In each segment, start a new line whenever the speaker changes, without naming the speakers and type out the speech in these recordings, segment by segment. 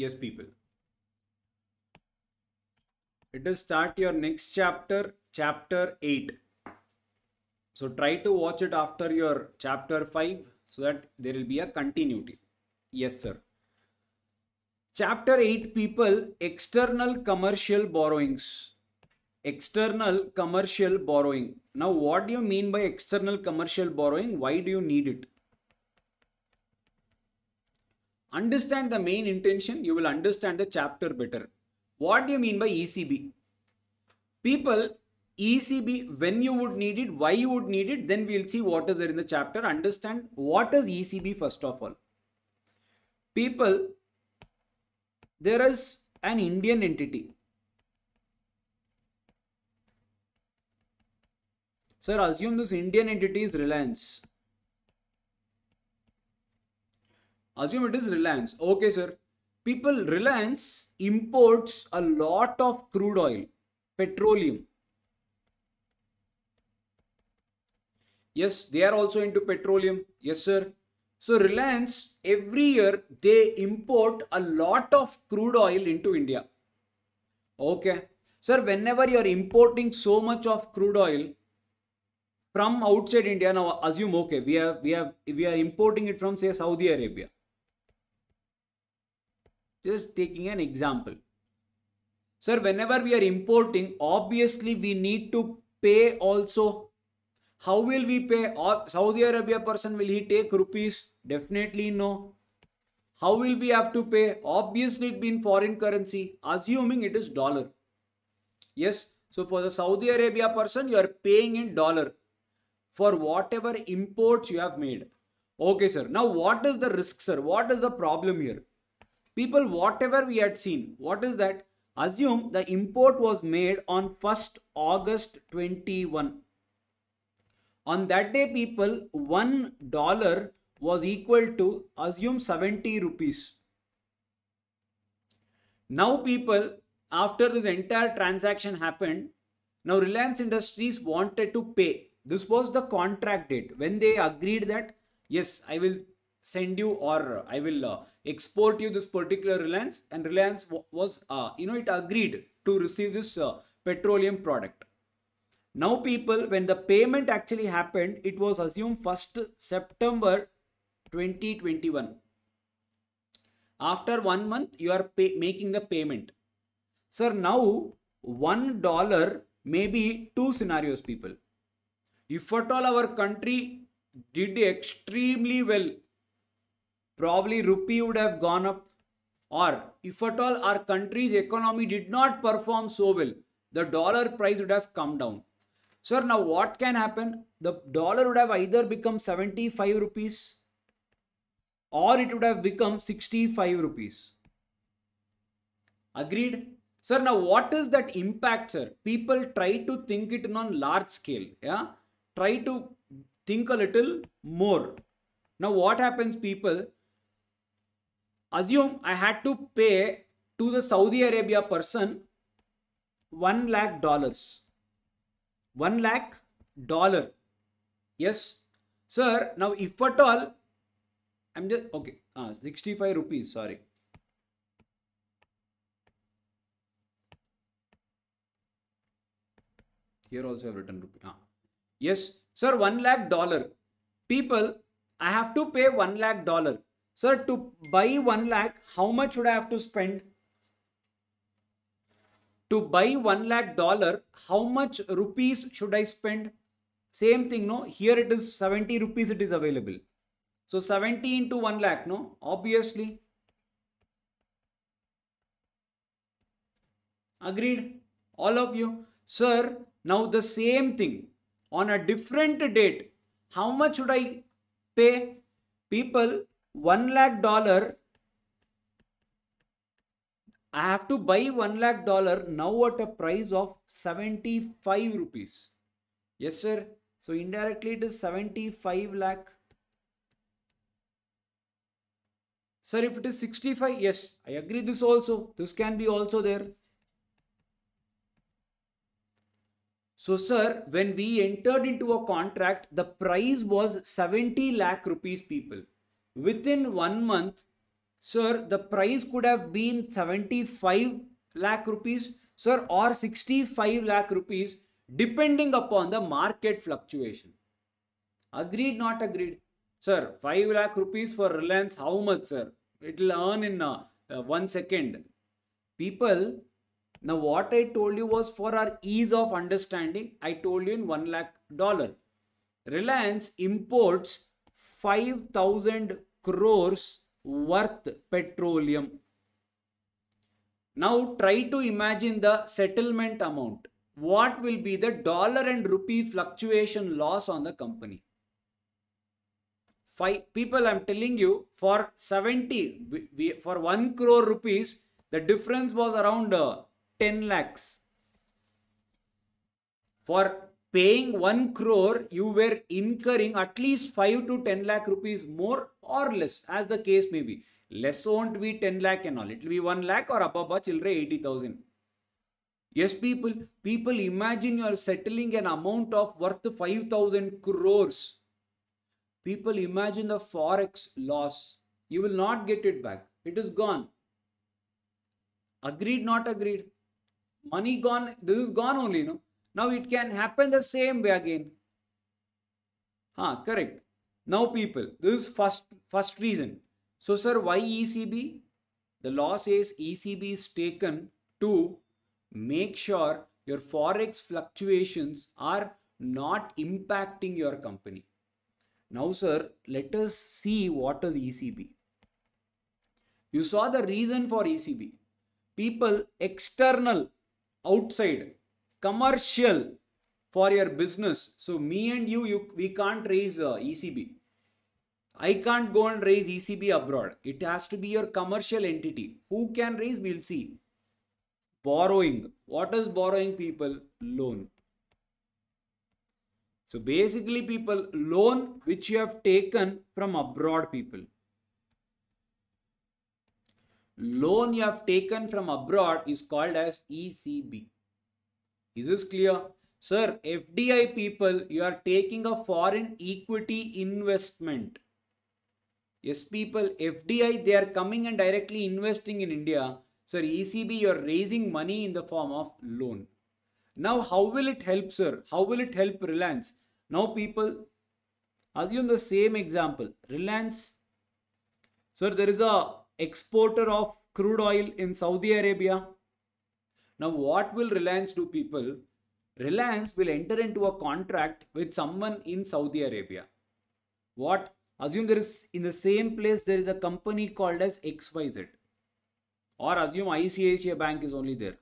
yes people it is start your next chapter chapter 8 so try to watch it after your chapter 5 so that there will be a continuity yes sir chapter 8 people external commercial borrowings external commercial borrowing now what do you mean by external commercial borrowing why do you need it understand the main intention, you will understand the chapter better. What do you mean by ECB? People, ECB, when you would need it, why you would need it, then we'll see what is there in the chapter. Understand what is ECB first of all. People, there is an Indian entity. Sir, assume this Indian entity is Reliance. Assume it is Reliance. Okay, sir. People, Reliance imports a lot of crude oil, petroleum. Yes, they are also into petroleum. Yes, sir. So Reliance, every year they import a lot of crude oil into India. Okay. Sir, whenever you are importing so much of crude oil from outside India, now assume okay, we have we have we are importing it from say Saudi Arabia. Just taking an example. Sir, whenever we are importing, obviously we need to pay also. How will we pay? Saudi Arabia person, will he take rupees? Definitely no. How will we have to pay? Obviously it be in foreign currency, assuming it is dollar. Yes, so for the Saudi Arabia person, you are paying in dollar for whatever imports you have made. Okay, sir. Now, what is the risk, sir? What is the problem here? people whatever we had seen what is that assume the import was made on 1st august 21 on that day people 1 dollar was equal to assume 70 rupees now people after this entire transaction happened now reliance industries wanted to pay this was the contract date when they agreed that yes i will send you or I will uh, export you this particular Reliance and Reliance was, uh, you know, it agreed to receive this uh, petroleum product. Now people, when the payment actually happened, it was assumed 1st September 2021. After one month, you are pay making the payment. Sir, now one dollar may be two scenarios people. If at all our country did extremely well probably rupee would have gone up or if at all our country's economy did not perform so well, the dollar price would have come down. Sir, now what can happen? The dollar would have either become 75 rupees or it would have become 65 rupees. Agreed? Sir, now what is that impact, sir? People try to think it on large scale. Yeah, try to think a little more. Now what happens people? assume I had to pay to the Saudi Arabia person 1 lakh dollars. 1 lakh dollar. Yes. Sir, now if at all, I'm just, okay, uh, 65 rupees, sorry. Here also I've written rupee. Ah. Yes, sir, 1 lakh dollar. People, I have to pay 1 lakh dollar. Sir, to buy 1 lakh, how much would I have to spend? To buy 1 lakh dollar, how much rupees should I spend? Same thing, no? Here it is 70 rupees it is available. So 70 into 1 lakh, no? Obviously. Agreed? All of you. Sir, now the same thing. On a different date, how much should I pay? People, 1 lakh dollar I have to buy 1 lakh dollar now at a price of 75 rupees. Yes, sir. So indirectly it is 75 lakh. Sir, if it is 65, yes, I agree this also. This can be also there. So, sir, when we entered into a contract, the price was 70 lakh rupees people within one month, sir, the price could have been 75 lakh rupees, sir, or 65 lakh rupees, depending upon the market fluctuation. Agreed, not agreed? Sir, 5 lakh rupees for Reliance, how much, sir? It will earn in uh, uh, one second. People, now what I told you was for our ease of understanding, I told you in 1 lakh dollar. Reliance imports 5000 crores worth petroleum. Now try to imagine the settlement amount. What will be the dollar and rupee fluctuation loss on the company? Five people, I'm telling you, for 70, we, for 1 crore rupees, the difference was around uh, 10 lakhs. For paying 1 crore, you were incurring at least 5 to 10 lakh rupees more or less as the case may be. Less won't be 10 lakh and all. It will be 1 lakh or above children 80,000. Yes, people, people imagine you are settling an amount of worth 5,000 crores. People imagine the forex loss. You will not get it back. It is gone. Agreed, not agreed. Money gone. This is gone only, no? Now it can happen the same way again. Huh, correct. Now people, this is first, first reason. So sir, why ECB? The law says ECB is taken to make sure your forex fluctuations are not impacting your company. Now sir, let us see what is ECB. You saw the reason for ECB. People external, outside, commercial for your business. So me and you, you we can't raise uh, ECB. I can't go and raise ECB abroad. It has to be your commercial entity. Who can raise? We'll see. Borrowing. What is borrowing, people? Loan. So basically, people, loan which you have taken from abroad, people. Loan you have taken from abroad is called as ECB. Is this clear? Sir, FDI people, you are taking a foreign equity investment. Yes, people, FDI, they are coming and directly investing in India. Sir, ECB, you are raising money in the form of loan. Now, how will it help, sir? How will it help Reliance? Now, people, assume the same example. Reliance, sir, there is a exporter of crude oil in Saudi Arabia. Now, what will Reliance do, people? Reliance will enter into a contract with someone in Saudi Arabia. What? Assume there is in the same place there is a company called as XYZ. Or assume ICICI Bank is only there.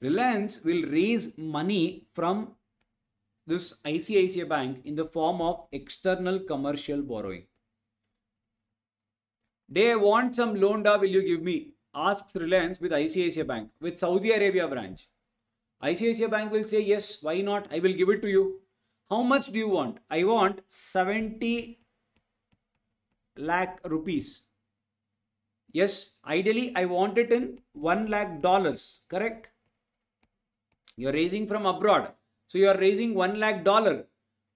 Reliance will raise money from this ICICI Bank in the form of external commercial borrowing. They want some loan, da will you give me? asks Reliance with ICICI Bank, with Saudi Arabia branch. ICICI Bank will say, yes, why not? I will give it to you. How much do you want? I want 70 lakh rupees. Yes, ideally I want it in 1 lakh dollars, correct? You're raising from abroad. So you're raising 1 lakh dollar.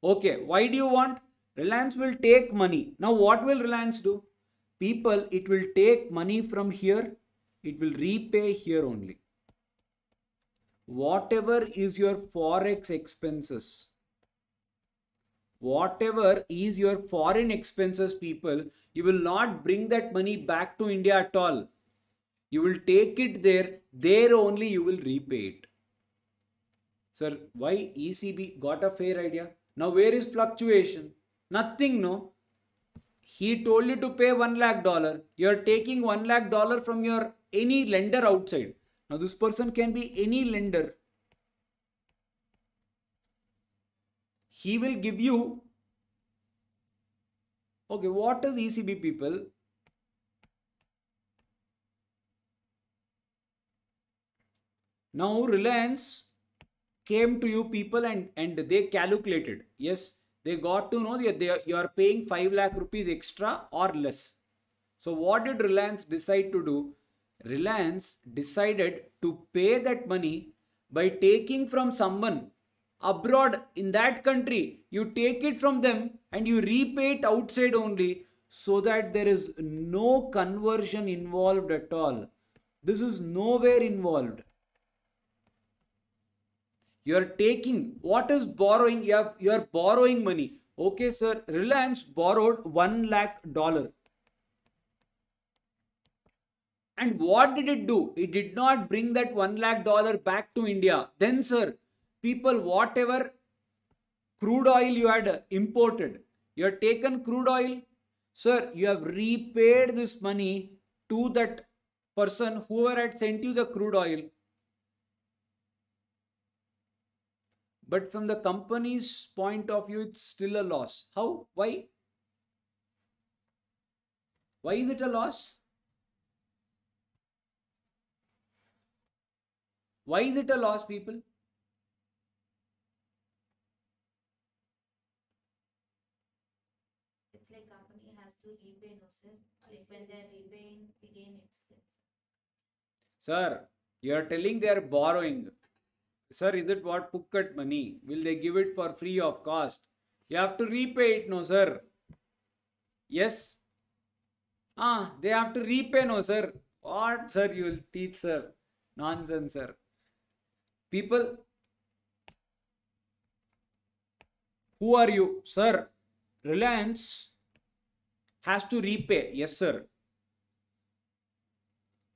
Okay, why do you want? Reliance will take money. Now what will Reliance do? People, it will take money from here it will repay here only whatever is your forex expenses whatever is your foreign expenses people you will not bring that money back to india at all you will take it there there only you will repay it sir why ecb got a fair idea now where is fluctuation nothing no he told you to pay 1 lakh dollar you are taking 1 lakh dollar from your any lender outside. Now this person can be any lender. He will give you, okay, what is ECB people? Now Reliance came to you people and, and they calculated. Yes, they got to know that they are, you are paying 5 lakh rupees extra or less. So what did Reliance decide to do? Reliance decided to pay that money by taking from someone abroad in that country. You take it from them and you repay it outside only so that there is no conversion involved at all. This is nowhere involved. You are taking what is borrowing? You, have, you are borrowing money. Okay, sir. Reliance borrowed one lakh dollar and what did it do? It did not bring that one lakh dollar back to India. Then, sir, people, whatever crude oil you had imported, you had taken crude oil, sir, you have repaid this money to that person whoever had sent you the crude oil. But from the company's point of view, it's still a loss. How? Why? Why is it a loss? Why is it a loss, people? It's like company has to repay, no sir. Like when they're repaying again, it's Sir, you are telling they are borrowing. Sir, is it what Pukkat money? Will they give it for free of cost? You have to repay it, no sir. Yes. Ah, they have to repay, no sir. What sir? You will teach sir. Nonsense sir people who are you sir reliance has to repay yes sir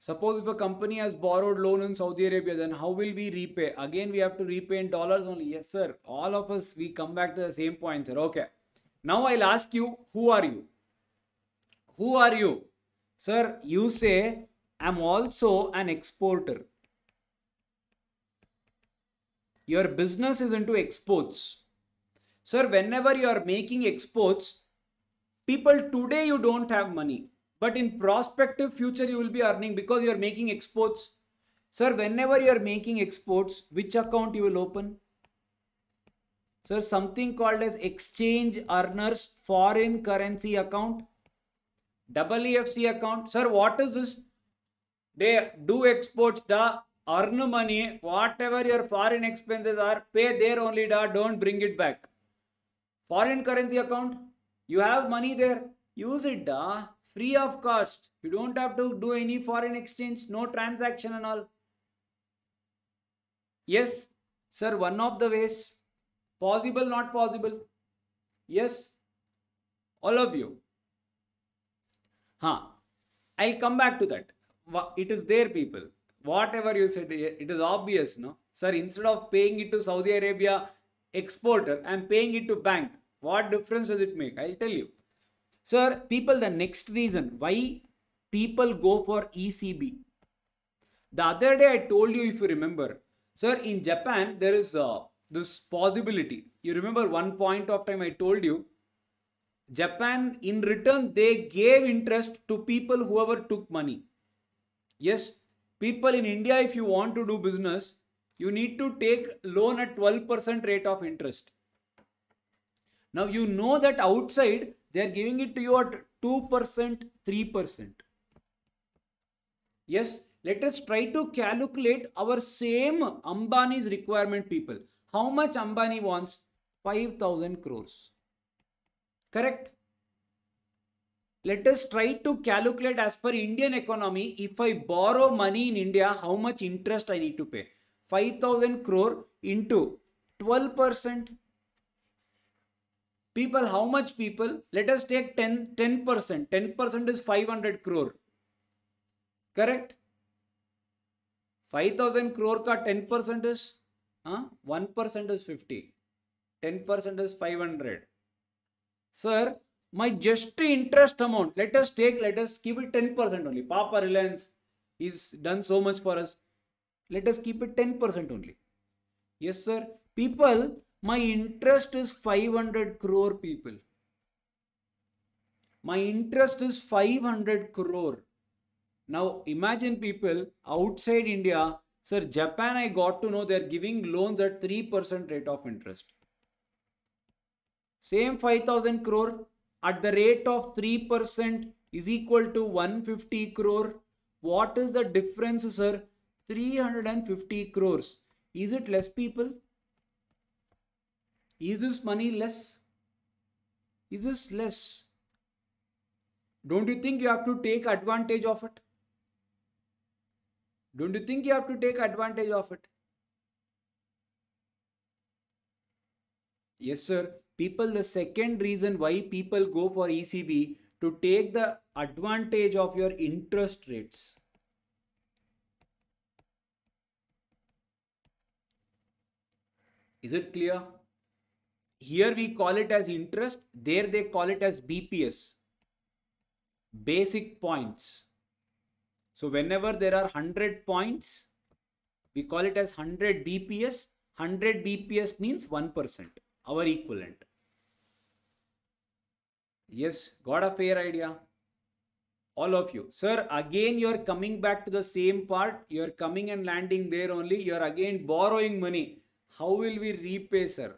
suppose if a company has borrowed loan in saudi arabia then how will we repay again we have to repay in dollars only yes sir all of us we come back to the same point sir okay now i'll ask you who are you who are you sir you say i'm also an exporter your business is into exports. Sir, whenever you are making exports, people today you don't have money, but in prospective future you will be earning because you are making exports. Sir, whenever you are making exports, which account you will open? Sir, something called as exchange earners foreign currency account, double EFC account. Sir, what is this? They do exports, the earn money, whatever your foreign expenses are, pay there only, da, don't bring it back. Foreign currency account, you have money there, use it, da, free of cost. You don't have to do any foreign exchange, no transaction and all. Yes, sir, one of the ways. Possible, not possible. Yes, all of you. Huh. I'll come back to that. It is there, people whatever you said, it is obvious, no? Sir, instead of paying it to Saudi Arabia exporter, I'm paying it to bank. What difference does it make? I'll tell you. Sir, people, the next reason why people go for ECB. The other day I told you, if you remember, sir, in Japan, there is uh, this possibility. You remember one point of time I told you, Japan in return, they gave interest to people whoever took money. Yes, people in India, if you want to do business, you need to take loan at 12% rate of interest. Now you know that outside they are giving it to you at 2%, 3%. Yes, let us try to calculate our same Ambani's requirement people. How much Ambani wants? 5000 crores. Correct? let us try to calculate as per Indian economy, if I borrow money in India, how much interest I need to pay? 5000 crore into 12%. People, how much people? Let us take 10, 10%. 10% is 500 crore. Correct? 5000 crore ka 10% is? Huh? 1% is 50. 10% is 500. Sir, my just interest amount let us take let us keep it 10% only papa reliance is done so much for us let us keep it 10% only yes sir people my interest is 500 crore people my interest is 500 crore now imagine people outside india sir japan i got to know they are giving loans at 3% rate of interest same 5000 crore at the rate of 3% is equal to 150 crore. What is the difference, sir? 350 crores. Is it less people? Is this money less? Is this less? Don't you think you have to take advantage of it? Don't you think you have to take advantage of it? Yes, sir people the second reason why people go for ECB to take the advantage of your interest rates. Is it clear? Here we call it as interest, there they call it as BPS, basic points. So whenever there are 100 points, we call it as 100 BPS. 100 BPS means 1%, our equivalent. Yes, got a fair idea. All of you. Sir, again you're coming back to the same part. You're coming and landing there only. You're again borrowing money. How will we repay, sir?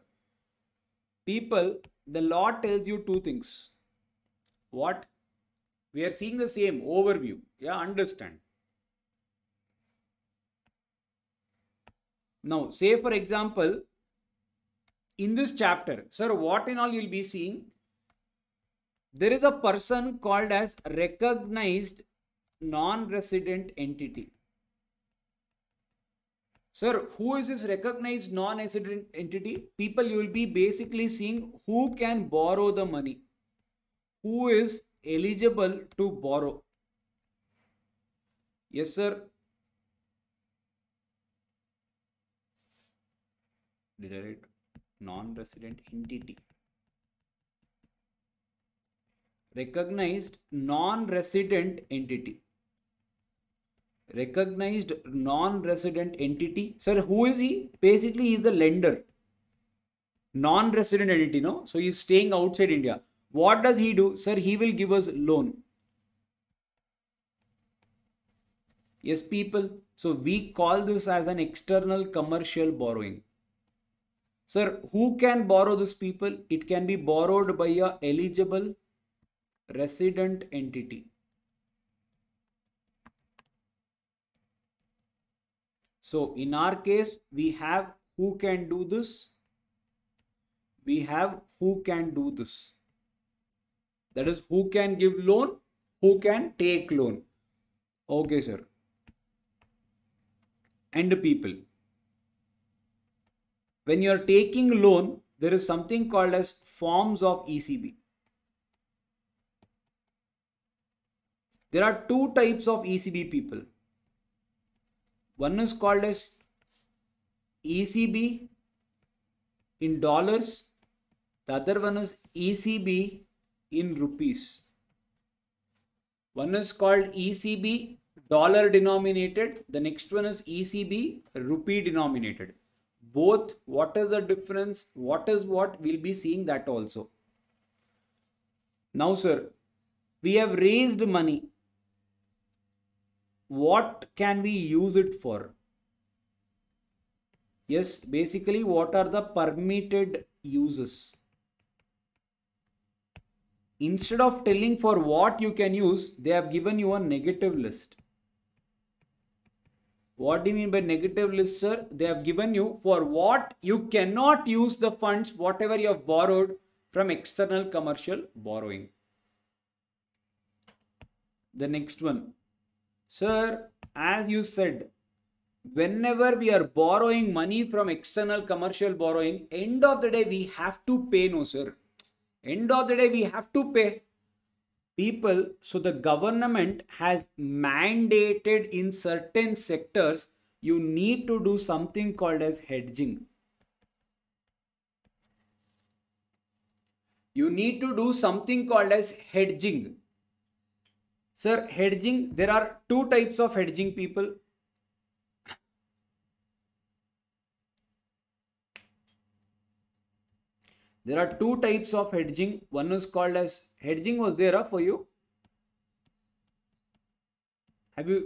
People, the law tells you two things. What? We are seeing the same overview. Yeah, understand. Now, say for example, in this chapter, sir, what in all you'll be seeing? there is a person called as recognized non-resident entity. Sir, who is this recognized non-resident entity? People you will be basically seeing who can borrow the money. Who is eligible to borrow? Yes, sir. Did I write non-resident entity? recognized non-resident entity recognized non-resident entity sir who is he basically he is the lender non-resident entity no so he is staying outside india what does he do sir he will give us loan yes people so we call this as an external commercial borrowing sir who can borrow this people it can be borrowed by a eligible resident entity. So in our case, we have who can do this. We have who can do this. That is who can give loan, who can take loan. Okay, sir. And people. When you are taking loan, there is something called as forms of ECB. There are two types of ECB people. One is called as ECB in dollars. The other one is ECB in rupees. One is called ECB dollar denominated. The next one is ECB rupee denominated. Both what is the difference? What is what? We'll be seeing that also. Now sir, we have raised money what can we use it for? Yes, basically what are the permitted uses? Instead of telling for what you can use, they have given you a negative list. What do you mean by negative list, sir? They have given you for what you cannot use the funds, whatever you have borrowed from external commercial borrowing. The next one, Sir, as you said, whenever we are borrowing money from external commercial borrowing, end of the day, we have to pay, no, sir. End of the day, we have to pay people. So the government has mandated in certain sectors, you need to do something called as hedging. You need to do something called as hedging. Sir, hedging, there are two types of hedging people. There are two types of hedging. One is called as hedging was there for you. Have you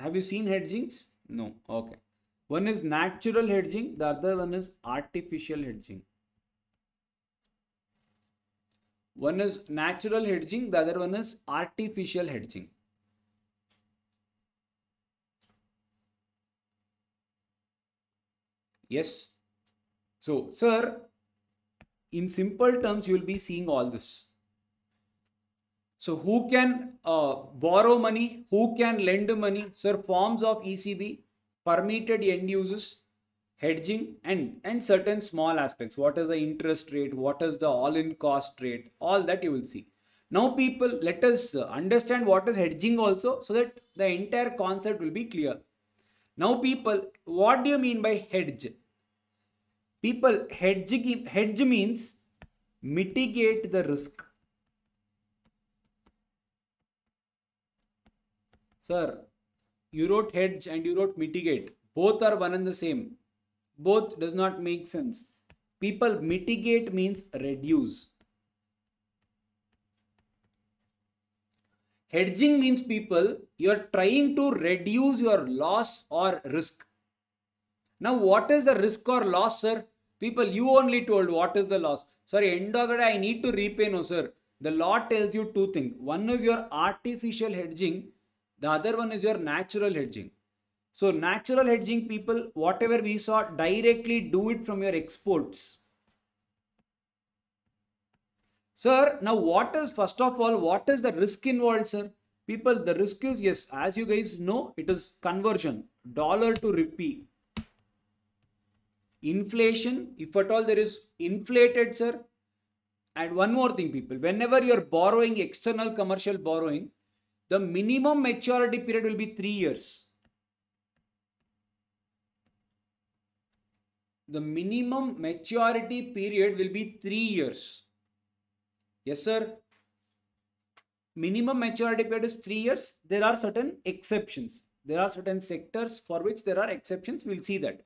have you seen hedgings? No. Okay. One is natural hedging, the other one is artificial hedging. One is natural hedging, the other one is artificial hedging. Yes. So, sir, in simple terms, you will be seeing all this. So, who can uh, borrow money? Who can lend money? Sir, forms of ECB, permitted end uses, hedging and and certain small aspects what is the interest rate what is the all in cost rate all that you will see now people let us understand what is hedging also so that the entire concept will be clear now people what do you mean by hedge people hedge hedge means mitigate the risk sir you wrote hedge and you wrote mitigate both are one and the same both does not make sense people mitigate means reduce hedging means people you are trying to reduce your loss or risk now what is the risk or loss sir people you only told what is the loss sorry end of the day i need to repay no sir the law tells you two things one is your artificial hedging the other one is your natural hedging so natural hedging people, whatever we saw, directly do it from your exports. Sir, now what is, first of all, what is the risk involved, sir? People, the risk is, yes, as you guys know, it is conversion, dollar to rupee. Inflation, if at all there is inflated, sir. And one more thing, people, whenever you're borrowing external commercial borrowing, the minimum maturity period will be three years the minimum maturity period will be 3 years. Yes, sir. Minimum maturity period is 3 years. There are certain exceptions. There are certain sectors for which there are exceptions. We'll see that.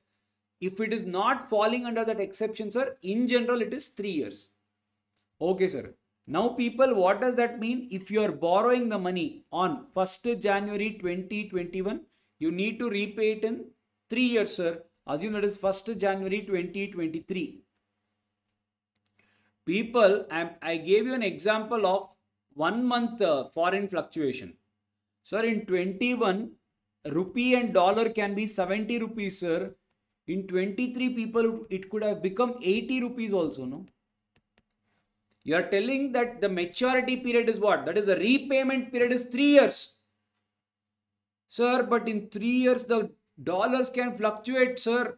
If it is not falling under that exception, sir, in general, it is 3 years. Okay, sir. Now, people, what does that mean? If you are borrowing the money on 1st January 2021, you need to repay it in 3 years, sir assume that is 1st January 2023. People, I, I gave you an example of one month uh, foreign fluctuation. Sir, in 21, rupee and dollar can be 70 rupees, sir. In 23 people, it could have become 80 rupees also, no? You are telling that the maturity period is what? That is the repayment period is 3 years. Sir, but in 3 years, the dollars can fluctuate, sir.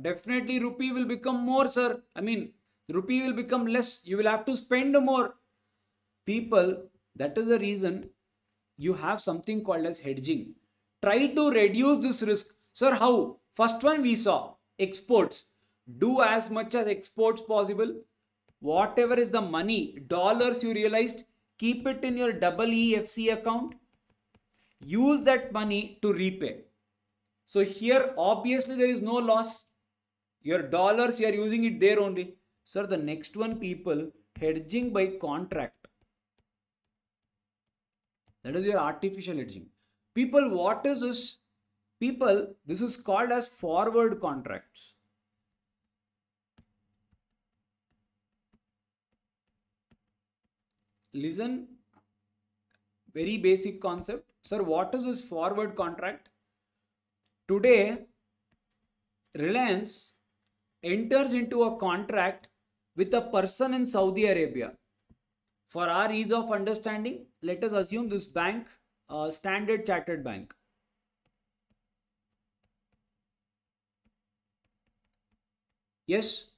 Definitely rupee will become more, sir. I mean, rupee will become less. You will have to spend more. People, that is the reason you have something called as hedging. Try to reduce this risk. Sir, how? First one we saw, exports. Do as much as exports possible. Whatever is the money, dollars you realized, keep it in your double EFC account. Use that money to repay. So here obviously there is no loss. Your dollars you are using it there only. Sir the next one people hedging by contract. That is your artificial hedging. People what is this? People this is called as forward contracts. Listen very basic concept. Sir what is this forward contract? Today, Reliance enters into a contract with a person in Saudi Arabia. For our ease of understanding, let us assume this bank, uh, Standard Chartered Bank. Yes,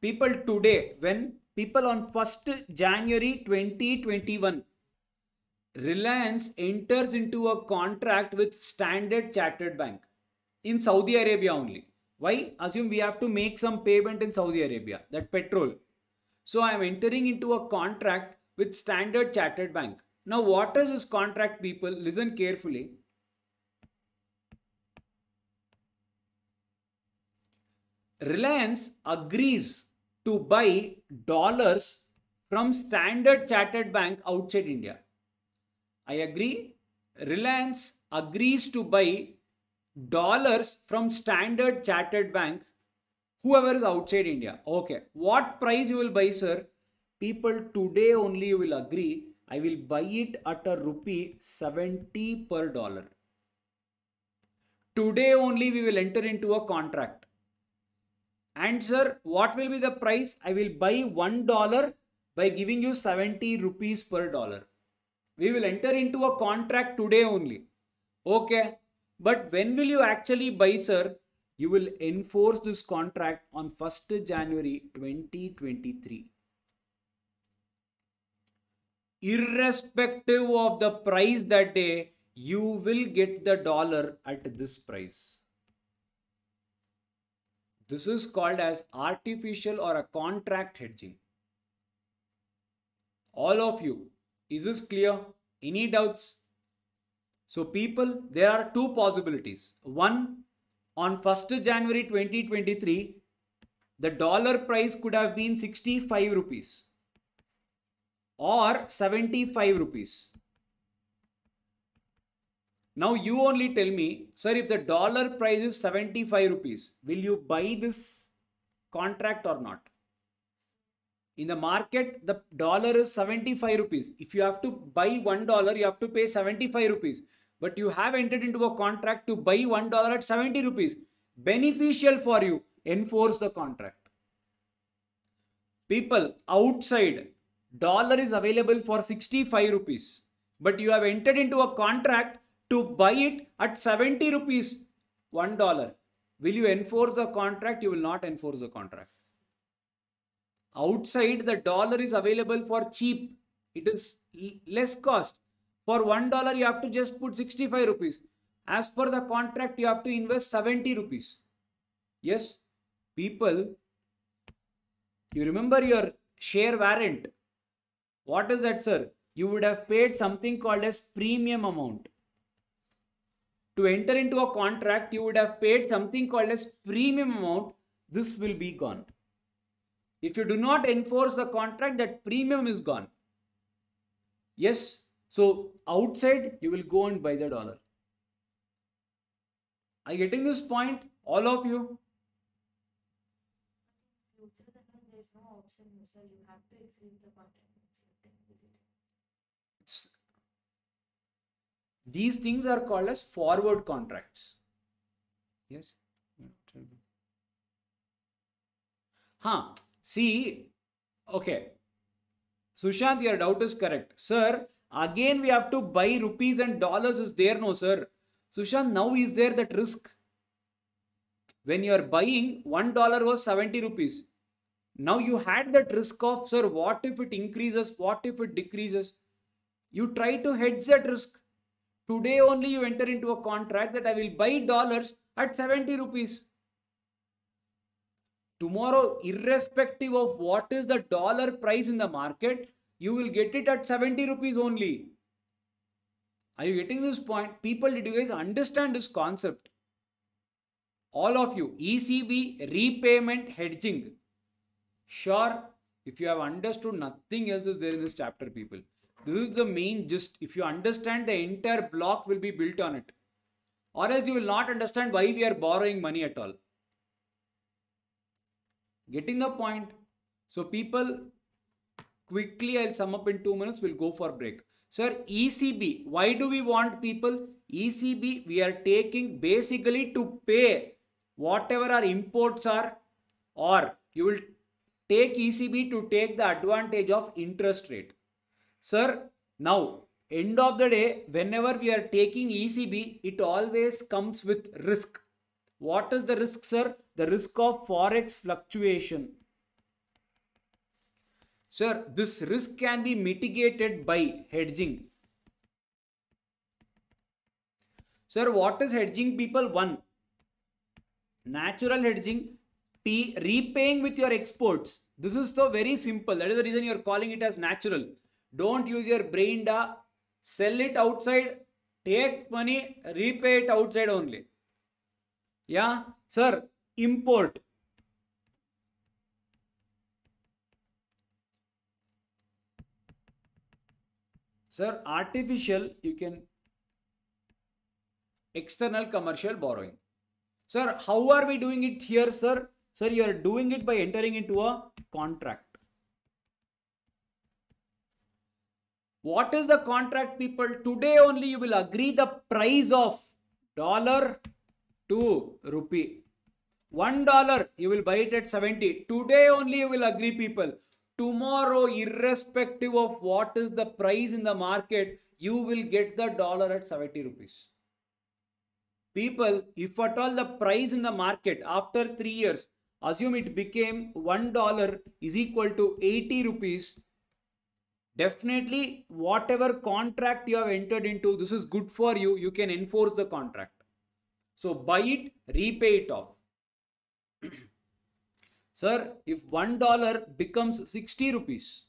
people today, when people on 1st January 2021 Reliance enters into a contract with Standard Chartered Bank in Saudi Arabia only. Why? Assume we have to make some payment in Saudi Arabia, that petrol. So I am entering into a contract with Standard Chartered Bank. Now, what is this contract, people? Listen carefully. Reliance agrees to buy dollars from Standard Chartered Bank outside India. I agree. Reliance agrees to buy dollars from Standard Chartered Bank, whoever is outside India. Okay. What price you will buy, sir? People today only will agree. I will buy it at a rupee 70 per dollar. Today only we will enter into a contract. And sir, what will be the price? I will buy $1 by giving you 70 rupees per dollar. We will enter into a contract today only. Okay. But when will you actually buy, sir? You will enforce this contract on 1st January 2023. Irrespective of the price that day, you will get the dollar at this price. This is called as artificial or a contract hedging. All of you, is this clear? Any doubts? So people, there are two possibilities. One, on 1st January 2023, the dollar price could have been 65 rupees or 75 rupees. Now you only tell me, sir, if the dollar price is 75 rupees, will you buy this contract or not? In the market, the dollar is 75 rupees. If you have to buy $1, you have to pay 75 rupees. But you have entered into a contract to buy $1 at 70 rupees. Beneficial for you. Enforce the contract. People, outside, dollar is available for 65 rupees. But you have entered into a contract to buy it at 70 rupees, $1. Will you enforce the contract? You will not enforce the contract. Outside, the dollar is available for cheap. It is less cost. For $1, you have to just put 65 rupees. As per the contract, you have to invest 70 rupees. Yes, people, you remember your share warrant. What is that, sir? You would have paid something called as premium amount to enter into a contract you would have paid something called as premium amount this will be gone if you do not enforce the contract, that premium is gone. Yes. So outside, you will go and buy the dollar. Are you getting this point? All of you? It's, these things are called as forward contracts. Yes. Huh. See, okay. Sushant, your doubt is correct. Sir, again we have to buy rupees and dollars is there no, sir. Sushant, now is there that risk? When you are buying, $1 was 70 rupees. Now you had that risk of, sir, what if it increases? What if it decreases? You try to hedge that risk. Today only you enter into a contract that I will buy dollars at 70 rupees. Tomorrow, irrespective of what is the dollar price in the market, you will get it at 70 rupees only. Are you getting this point? People, did you guys understand this concept? All of you, ECB repayment hedging. Sure, if you have understood, nothing else is there in this chapter, people. This is the main gist. If you understand, the entire block will be built on it. Or else you will not understand why we are borrowing money at all. Getting the point? So people quickly I'll sum up in 2 minutes we'll go for break. Sir ECB why do we want people? ECB we are taking basically to pay whatever our imports are or you will take ECB to take the advantage of interest rate. Sir now end of the day whenever we are taking ECB it always comes with risk what is the risk, sir? The risk of forex fluctuation. Sir, this risk can be mitigated by hedging. Sir, what is hedging people? One, natural hedging, P, repaying with your exports. This is so very simple. That is the reason you're calling it as natural. Don't use your brain da. Sell it outside, take money, repay it outside only yeah sir import sir artificial you can external commercial borrowing sir how are we doing it here sir sir you are doing it by entering into a contract what is the contract people today only you will agree the price of dollar 2 rupee. $1 you will buy it at 70. Today only you will agree people. Tomorrow irrespective of what is the price in the market, you will get the dollar at 70 rupees. People, if at all the price in the market after 3 years, assume it became $1 is equal to 80 rupees, definitely whatever contract you have entered into, this is good for you, you can enforce the contract. So buy it, repay it off. Sir, if one dollar becomes 60 rupees,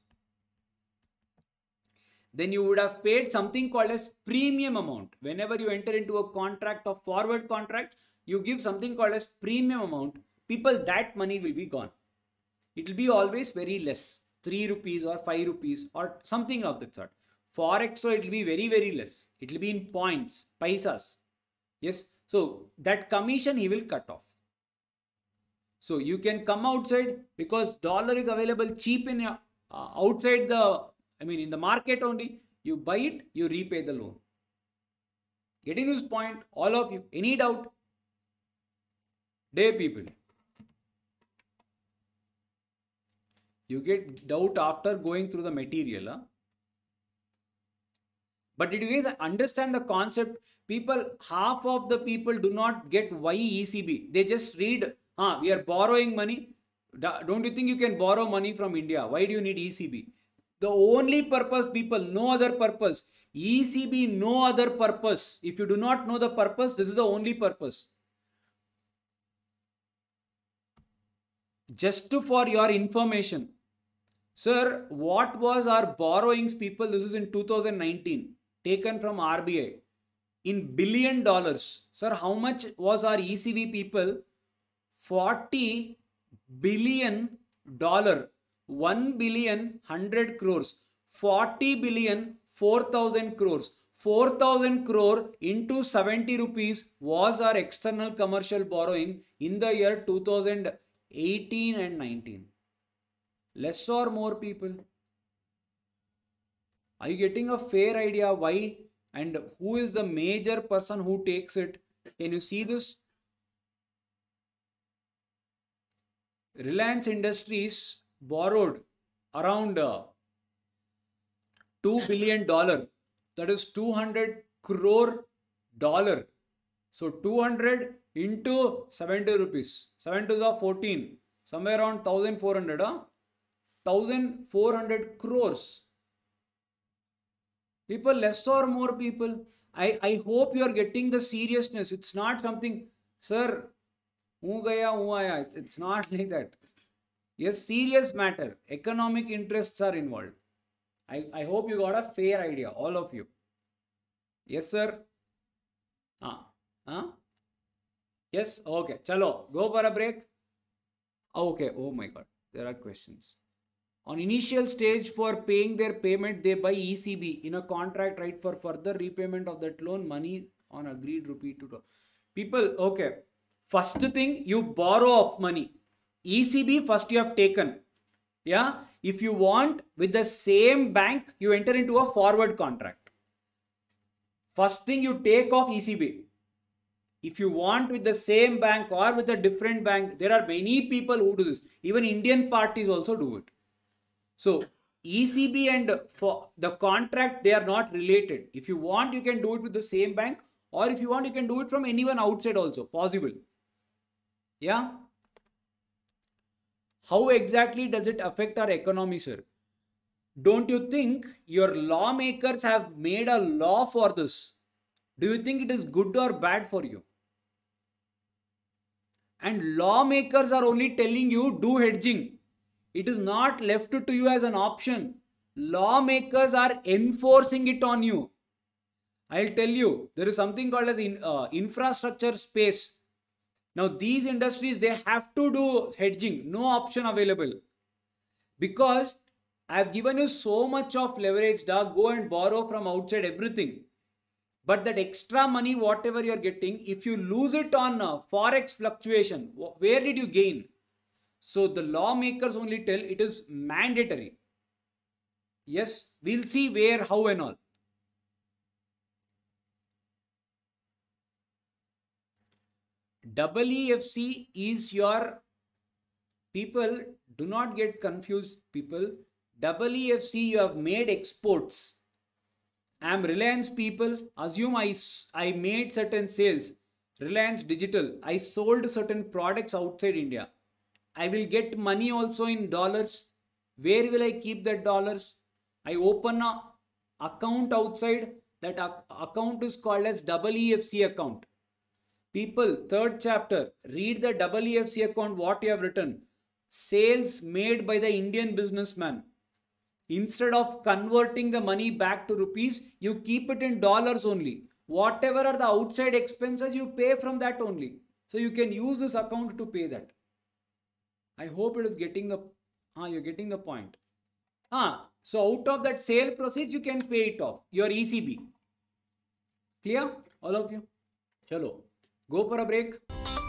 then you would have paid something called as premium amount. Whenever you enter into a contract or forward contract, you give something called as premium amount. People, that money will be gone. It will be always very less, 3 rupees or 5 rupees or something of that sort. Forex, so it will be very, very less. It will be in points, paisas. Yes, so that commission he will cut off. So you can come outside because dollar is available cheap in uh, outside the, I mean in the market only. You buy it, you repay the loan. Getting this point, all of you, any doubt? Day people. You get doubt after going through the material. Huh? But did you guys understand the concept? people half of the people do not get why ecb they just read ah, we are borrowing money don't you think you can borrow money from india why do you need ecb the only purpose people no other purpose ecb no other purpose if you do not know the purpose this is the only purpose just to for your information sir what was our borrowings people this is in 2019 taken from rbi in billion dollars. Sir, how much was our ECV people? 40 billion dollar. 1 billion 100 crores. 40 billion 4000 crores. 4000 crore into 70 rupees was our external commercial borrowing in the year 2018 and 19. Less or more people? Are you getting a fair idea why and who is the major person who takes it can you see this reliance industries borrowed around uh, 2 billion dollar that is 200 crore dollar so 200 into 70 rupees Seventy is of 14 somewhere around 1400 huh? 1400 crores people less or more people i i hope you are getting the seriousness it's not something sir it's not like that yes serious matter economic interests are involved i i hope you got a fair idea all of you yes sir ah huh? Ah? yes okay chalo go for a break okay oh my god there are questions on initial stage for paying their payment, they buy ECB in a contract right for further repayment of that loan money on agreed rupee to people. Okay, first thing you borrow of money, ECB first you have taken. Yeah, if you want with the same bank, you enter into a forward contract. First thing you take off ECB, if you want with the same bank or with a different bank there are many people who do this even indian parties also do it so ECB and for the contract, they are not related. If you want, you can do it with the same bank or if you want, you can do it from anyone outside also possible. Yeah. How exactly does it affect our economy, sir? Don't you think your lawmakers have made a law for this? Do you think it is good or bad for you? And lawmakers are only telling you do hedging it is not left to you as an option. Lawmakers are enforcing it on you. I'll tell you, there is something called as in, uh, infrastructure space. Now, these industries, they have to do hedging. No option available. Because I've given you so much of leverage, Dog go and borrow from outside everything. But that extra money, whatever you're getting, if you lose it on uh, forex fluctuation, where did you gain? So the lawmakers only tell it is mandatory. Yes, we'll see where, how and all. WFC is your people do not get confused people WFC, you have made exports I'm Reliance people assume I I made certain sales Reliance Digital I sold certain products outside India I will get money also in dollars. Where will I keep that dollars? I open a account outside. That account is called as double EFC account. People, third chapter, read the double EFC account, what you have written. Sales made by the Indian businessman. Instead of converting the money back to rupees, you keep it in dollars only. Whatever are the outside expenses, you pay from that only. So you can use this account to pay that. I hope it is getting the, ah, you're getting the point. Ah, so out of that sale proceeds, you can pay it off, your ECB. Clear? All of you? Chalo, go for a break.